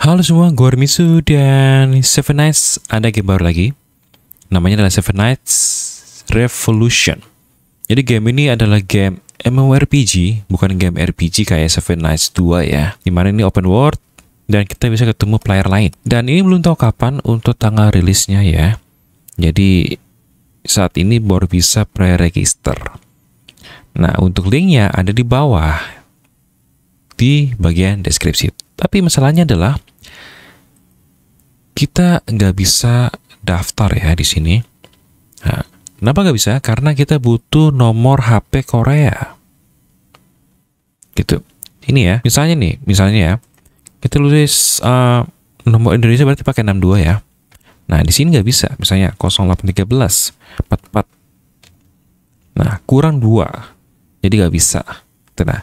Halo semua, gue Armisu dan Seven Nights ada game baru lagi. Namanya adalah Seven Nights Revolution. Jadi game ini adalah game MMORPG, bukan game RPG kayak Seven Nights 2 ya. Dimana ini open world dan kita bisa ketemu player lain. Dan ini belum tahu kapan untuk tanggal rilisnya ya. Jadi saat ini baru bisa pre-register. Nah, untuk linknya ada di bawah di bagian deskripsi. Tapi masalahnya adalah kita nggak bisa daftar ya di sini. Nah, kenapa nggak bisa? Karena kita butuh nomor HP Korea. Gitu. Ini ya, misalnya nih, misalnya ya, kita tulis uh, nomor Indonesia berarti pakai 62 ya. Nah, di sini nggak bisa. Misalnya 0813 44. Nah, kurang 2. Jadi nggak bisa. Gitu, nah.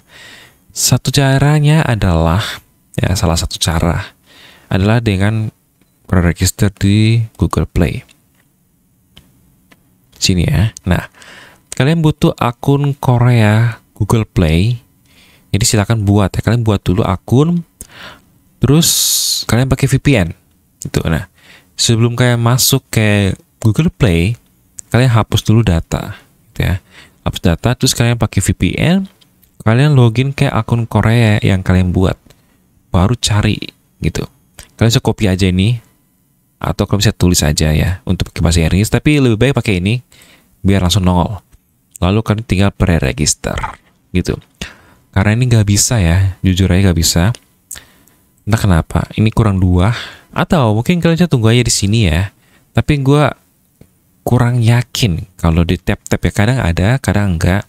Satu caranya adalah ya salah satu cara adalah dengan berregister di Google Play. Sini ya. Nah, kalian butuh akun Korea Google Play. Jadi silakan buat ya. Kalian buat dulu akun terus kalian pakai VPN. Itu. Nah, sebelum kalian masuk ke Google Play, kalian hapus dulu data gitu ya. Hapus data terus kalian pakai VPN kalian login ke akun Korea yang kalian buat baru cari gitu kalian bisa copy aja ini atau kalian bisa tulis aja ya untuk pakai bahasa Inggris tapi lebih baik pakai ini biar langsung nongol lalu kalian tinggal pre-register gitu karena ini nggak bisa ya jujur aja nggak bisa entah kenapa ini kurang dua atau mungkin kalian bisa tunggu aja di sini ya tapi gue kurang yakin kalau di tap-tap ya kadang ada kadang enggak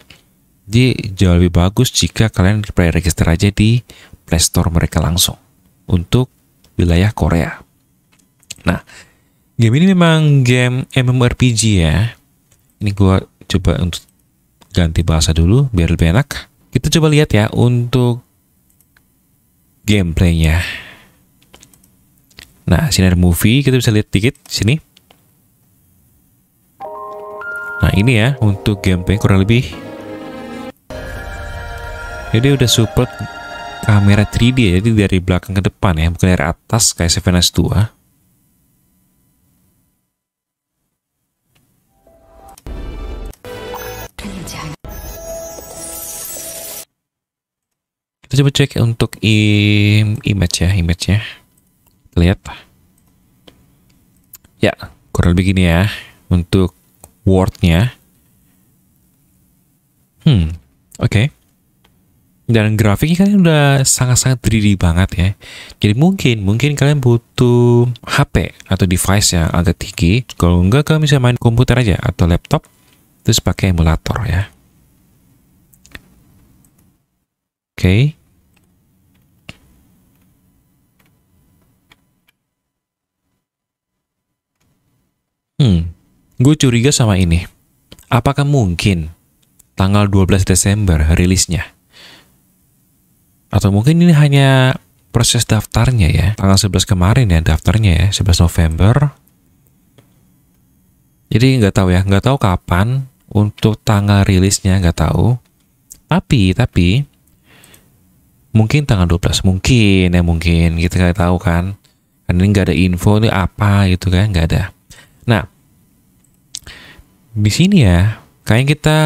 jadi jauh lebih bagus jika kalian pre-register aja di Play Store mereka langsung untuk wilayah Korea. Nah, game ini memang game MMORPG ya. Ini gua coba untuk ganti bahasa dulu biar lebih enak. Kita coba lihat ya untuk gameplaynya. Nah, sini ada movie, kita bisa lihat dikit sini. Nah, ini ya untuk gameplay kurang lebih jadi udah support kamera 3D ya, jadi dari belakang ke depan ya bukan dari atas kayak Seven s 2 kita coba cek untuk im image ya image nya lihat ya kurang lebih gini ya untuk wordnya hmm oke okay dan grafiknya kan udah sangat-sangat 3D banget ya. Jadi mungkin mungkin kalian butuh HP atau device yang agak tinggi. Kalau enggak kalian bisa main komputer aja atau laptop terus pakai emulator ya. Oke. Okay. Hmm, gue curiga sama ini. Apakah mungkin tanggal 12 Desember rilisnya? Atau mungkin ini hanya proses daftarnya ya. Tanggal 11 kemarin ya daftarnya ya, 11 November. Jadi nggak tahu ya, nggak tahu kapan untuk tanggal rilisnya nggak tahu. Tapi tapi mungkin tanggal 12 mungkin ya mungkin kita nggak tahu kan. Kan ini nggak ada info ini apa gitu kan nggak ada. Nah di sini ya kayaknya kita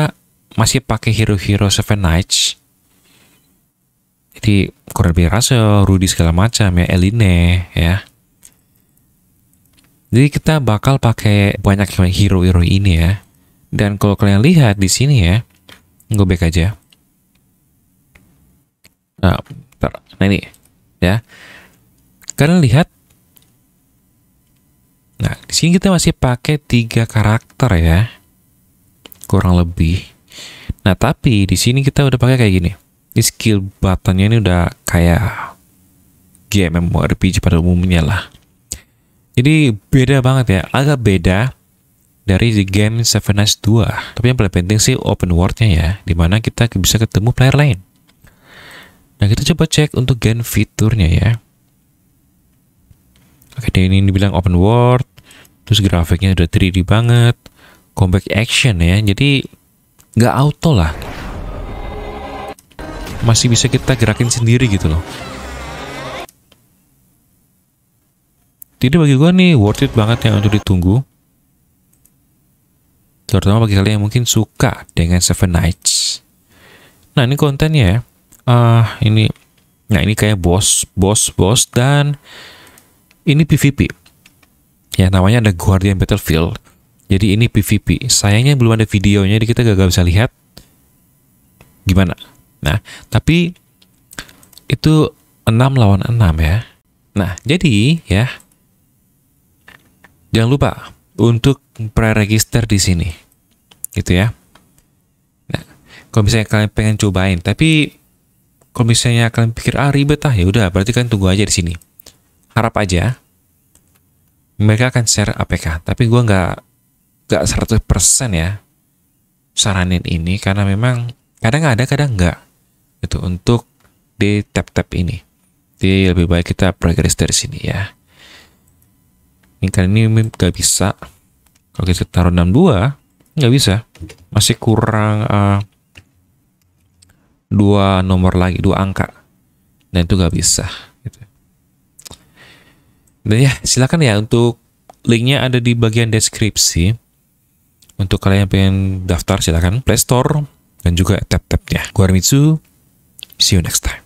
masih pakai hero-hero Seven Nights seperti lebih Russell, Rudy segala macam ya, Eline ya. Jadi kita bakal pakai banyak hero-hero ini ya. Dan kalau kalian lihat di sini ya, gue back aja. Nah, bentar. nah ini ya. Kalian lihat Nah, di sini kita masih pakai tiga karakter ya. Kurang lebih. Nah, tapi di sini kita udah pakai kayak gini. Ini skill buttonnya ini udah kayak game MMORPG pada umumnya lah. Jadi beda banget ya, agak beda dari di game Seven Nights 2. Tapi yang paling penting sih open worldnya nya ya, dimana kita bisa ketemu player lain. Nah kita coba cek untuk game fiturnya ya. Oke, ini dibilang open world, terus grafiknya udah 3D banget, combat action ya, jadi nggak auto lah masih bisa kita gerakin sendiri gitu loh jadi bagi gue nih worth it banget yang untuk ditunggu terutama bagi kalian yang mungkin suka dengan Seven Nights nah ini kontennya ya uh, ini nah ini kayak bos bos bos dan ini PvP ya namanya ada Guardian Battlefield jadi ini PvP sayangnya belum ada videonya jadi kita gak, gak bisa lihat gimana Nah, tapi itu 6 lawan 6 ya. Nah, jadi ya jangan lupa untuk pre-register di sini. Gitu ya. Nah, kalau misalnya kalian pengen cobain, tapi kalau misalnya kalian pikir ah ribet ah ya udah berarti kan tunggu aja di sini. Harap aja mereka akan share APK, tapi gua nggak nggak 100% ya saranin ini karena memang kadang ada kadang nggak itu untuk di tab-tab ini. Jadi lebih baik kita progress dari sini ya. Ini kan ini nggak bisa. Kalau kita taruh 62, nggak bisa. Masih kurang uh, dua nomor lagi, dua angka. Dan itu nggak bisa. Gitu. Dan ya, silakan ya untuk linknya ada di bagian deskripsi. Untuk kalian yang pengen daftar, silakan Play Store dan juga tap-tapnya. Gua Armitsu, See you next time.